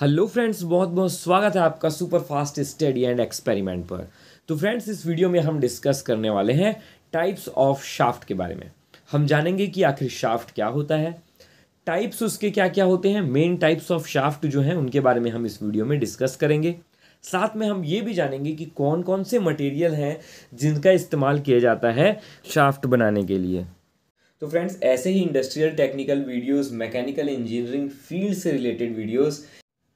hello friends बहुत बहुत स्वागत है आपका super fast study and experiment पर तो फ्रेंड्स इस वीडियो में हम डिस्कस करने वाले हैं टाइप्स ऑफ शाफ्ट के बारे में हम जानेंगे कि आखिर शाफ्ट क्या होता है टाइप्स उसके क्या क्या होते हैं मेन टाइप्स ऑफ शाफ्ट जो हैं उनके बारे में हम इस वीडियो में डिस्कस करेंगे साथ में हम ये भी जानेंगे कि कौन कौन से मटेरियल हैं जिनका इस्तेमाल किया जाता है शाफ्ट बनाने के लिए तो फ्रेंड्स ऐसे ही industrial technical videos mechanical engineering field से रिलेटेड वीडियोस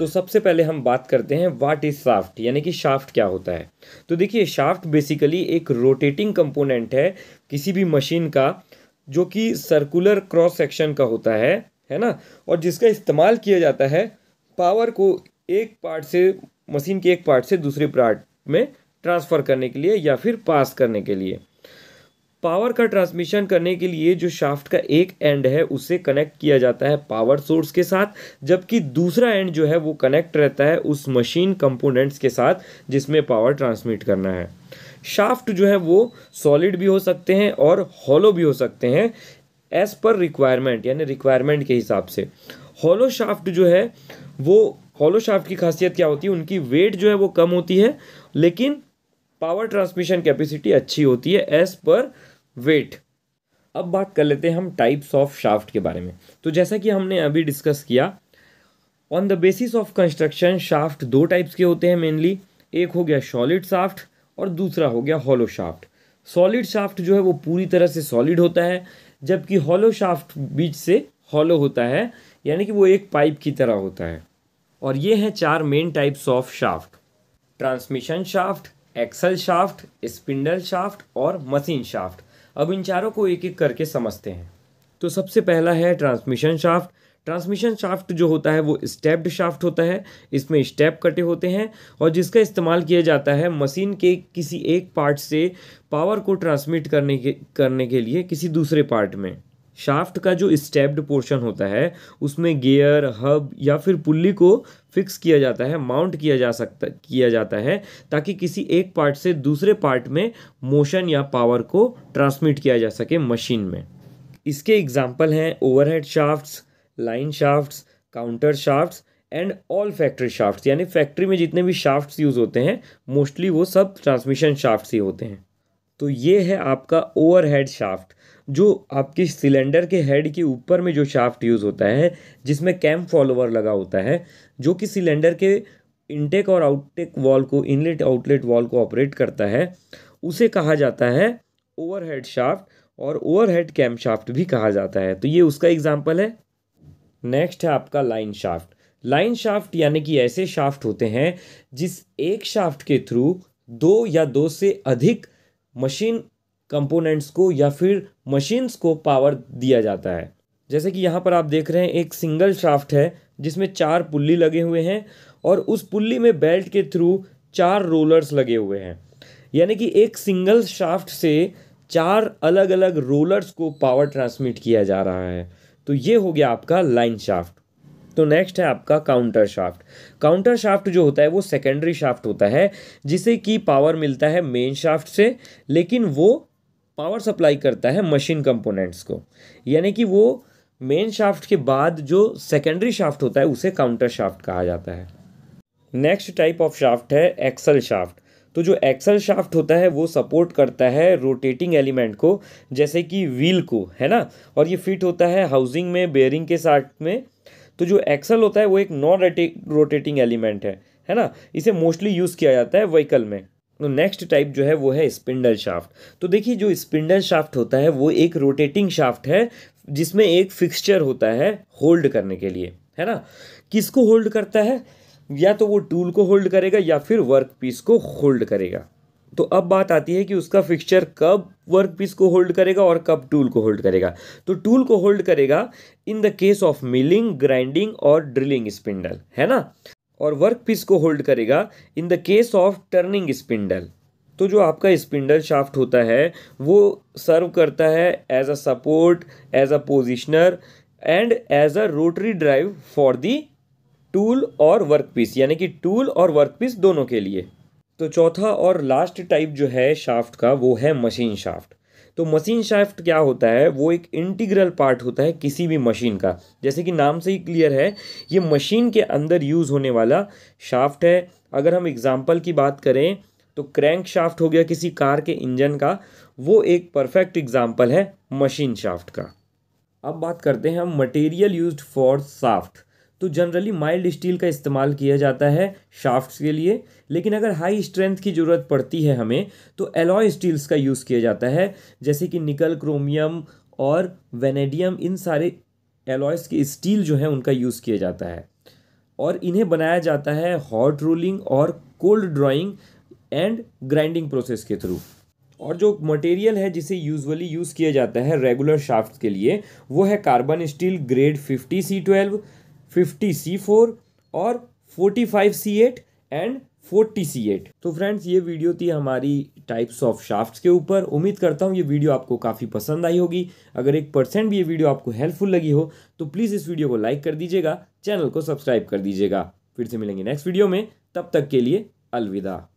तो सबसे पहले हम बात करते हैं वाट इज़ शाफ्ट यानी कि शाफ्ट क्या होता है तो देखिए शाफ्ट बेसिकली एक रोटेटिंग कंपोनेंट है किसी भी मशीन का जो कि सर्कुलर क्रॉस सेक्शन का होता है है ना और जिसका इस्तेमाल किया जाता है पावर को एक पार्ट से मशीन के एक पार्ट से दूसरे पार्ट में ट्रांसफ़र करने के लिए या फिर पास करने के लिए पावर का ट्रांसमिशन करने के लिए जो शाफ्ट का एक एंड है उसे कनेक्ट किया जाता है पावर सोर्स के साथ जबकि दूसरा एंड जो है वो कनेक्ट रहता है उस मशीन कंपोनेंट्स के साथ जिसमें पावर ट्रांसमिट करना है शाफ्ट जो है वो सॉलिड भी हो सकते हैं और हॉलो भी हो सकते हैं एज पर रिक्वायरमेंट यानी रिक्वायरमेंट के हिसाब से हॉलो शाफ्ट जो है वो हॉलो शाफ्ट की खासियत क्या होती है उनकी वेट जो है वो कम होती है लेकिन पावर ट्रांसमिशन कैपेसिटी अच्छी होती है एज पर वेट अब बात कर लेते हैं हम टाइप्स ऑफ शाफ्ट के बारे में तो जैसा कि हमने अभी डिस्कस किया on the basis of construction shaft दो टाइप्स के होते हैं मेनली एक हो गया सॉलिड शाफ्ट और दूसरा हो गया हॉलो शाफ्ट सॉलिड शाफ्ट जो है वो पूरी तरह से सॉलिड होता है जबकि हॉलो शाफ्ट बीच से हॉलो होता है यानी कि वो एक पाइप की तरह होता है और ये हैं चार main types of shaft transmission shaft axle shaft spindle shaft और मशीन शाफ्ट अब इन चारों को एक एक करके समझते हैं तो सबसे पहला है ट्रांसमिशन शाफ्ट ट्रांसमिशन शाफ्ट जो होता है वो स्टेप्ड शाफ्ट होता है इसमें स्टेप कटे होते हैं और जिसका इस्तेमाल किया जाता है मशीन के किसी एक पार्ट से पावर को ट्रांसमिट करने के करने के लिए किसी दूसरे पार्ट में शाफ्ट का जो स्टेप्ड पोर्शन होता है उसमें गियर हब या फिर पुल्ली को फिक्स किया जाता है माउंट किया जा सकता किया जाता है ताकि किसी एक पार्ट से दूसरे पार्ट में मोशन या पावर को ट्रांसमिट किया जा सके मशीन में इसके एग्जाम्पल हैं overhead shafts line shafts counter shafts and all factory shafts यानी फैक्ट्री में जितने भी शाफ्ट्स यूज़ होते हैं मोस्टली वो सब ट्रांसमिशन शाफ्ट्स ही होते हैं तो ये है आपका ओवरहेड शाफ्ट जो आपके सिलेंडर के हेड के ऊपर में जो शाफ्ट यूज़ होता है जिसमें कैम्प फॉलोवर लगा होता है जो कि सिलेंडर के इनटेक और आउटटेक वॉल को इनलेट आउटलेट वॉल को ऑपरेट करता है उसे कहा जाता है ओवरहेड शाफ्ट और ओवरहेड कैम्प शाफ्ट भी कहा जाता है तो ये उसका एग्जाम्पल है नेक्स्ट है आपका लाइन शाफ्ट लाइन शाफ्ट यानी कि ऐसे शाफ्ट होते हैं जिस एक शाफ्ट के थ्रू दो या दो से अधिक मशीन कंपोनेंट्स को या फिर मशीन्स को पावर दिया जाता है जैसे कि यहाँ पर आप देख रहे हैं एक सिंगल शाफ्ट है जिसमें चार पुल्ली लगे हुए हैं और उस पुल्ली में बेल्ट के थ्रू चार रोलर्स लगे हुए हैं यानी कि एक सिंगल शाफ्ट से चार अलग अलग रोलर्स को पावर ट्रांसमिट किया जा रहा है तो ये हो गया आपका लाइन शाफ्ट तो नेक्स्ट है आपका काउंटर शाफ्ट काउंटर शाफ्ट जो होता है वो सेकेंडरी शाफ्ट होता है जिसे कि पावर मिलता है मेन शाफ्ट से लेकिन वो पावर सप्लाई करता है मशीन कंपोनेंट्स को यानी कि वो मेन शाफ्ट के बाद जो सेकेंडरी शाफ्ट होता है उसे काउंटर शाफ्ट कहा जाता है नेक्स्ट टाइप ऑफ शाफ्ट है एक्सल शाफ्ट तो जो एक्सल शाफ्ट होता है वो सपोर्ट करता है रोटेटिंग एलिमेंट को जैसे कि व्हील को है ना और ये फिट होता है हाउसिंग में बेयरिंग के साथ में तो जो एक्सल होता है वो एक नॉन रोटेटिंग एलिमेंट है है ना इसे मोस्टली यूज़ किया जाता है व्हीकल में तो नेक्स्ट टाइप जो है वो है स्पिंडल शाफ्ट तो देखिए जो स्पिंडल शाफ्ट होता है वो एक रोटेटिंग शाफ्ट है जिसमें एक फिक्सचर होता है होल्ड करने के लिए है ना किसको होल्ड करता है या तो वो टूल को होल्ड करेगा या फिर वर्क पीस को होल्ड करेगा तो अब बात आती है कि उसका फिक्सचर कब वर्क पीस को होल्ड करेगा और कब टूल को होल्ड करेगा तो टूल को होल्ड करेगा in the case of milling grinding और ड्रिलिंग स्पिंडल है ना और वर्क पीस को होल्ड करेगा in the case of turning spindle तो जो आपका स्पिंडल शाफ्ट होता है वो सर्व करता है as a support as a positioner and as a rotary drive for the tool और वर्कपीस यानी कि टूल और वर्कपीस दोनों के लिए तो चौथा और लास्ट टाइप जो है शाफ्ट का वो है मशीन शाफ्ट तो मशीन शाफ्ट क्या होता है वो एक इंटीग्रल पार्ट होता है किसी भी मशीन का जैसे कि नाम से ही क्लियर है ये मशीन के अंदर यूज़ होने वाला शाफ्ट है अगर हम एग्ज़ाम्पल की बात करें तो क्रैंक शाफ्ट हो गया किसी कार के इंजन का वो एक परफेक्ट एग्ज़ाम्पल है मशीन शाफ्ट का अब बात करते हैं हम मटेरियल यूज फॉर शाफ्ट तो जनरली माइल्ड स्टील का इस्तेमाल किया जाता है शाफ्ट्स के लिए लेकिन अगर हाई स्ट्रेंथ की ज़रूरत पड़ती है हमें तो एलॉय स्टील्स का यूज़ किया जाता है जैसे कि निकल क्रोमियम और वेनेडियम इन सारे एलॉयस के स्टील जो है उनका यूज़ किया जाता है और इन्हें बनाया जाता है हॉट रोलिंग और cold drawing and grinding process के थ्रू और जो मटेरियल है जिसे यूजुअली यूज़ किया जाता है रेगुलर शाफ्ट के लिए वो है carbon steel grade fifty C twelve fifty C four और forty five C eight and forty C eight तो फ्रेंड्स ये वीडियो थी हमारी टाइप्स ऑफ शाफ्ट्स के ऊपर उम्मीद करता हूँ ये वीडियो आपको काफ़ी पसंद आई होगी अगर एक परसेंट भी ये वीडियो आपको हेल्पफुल लगी हो तो प्लीज़ इस वीडियो को लाइक कर दीजिएगा चैनल को सब्सक्राइब कर दीजिएगा फिर से मिलेंगे नेक्स्ट वीडियो में तब तक के लिए अलविदा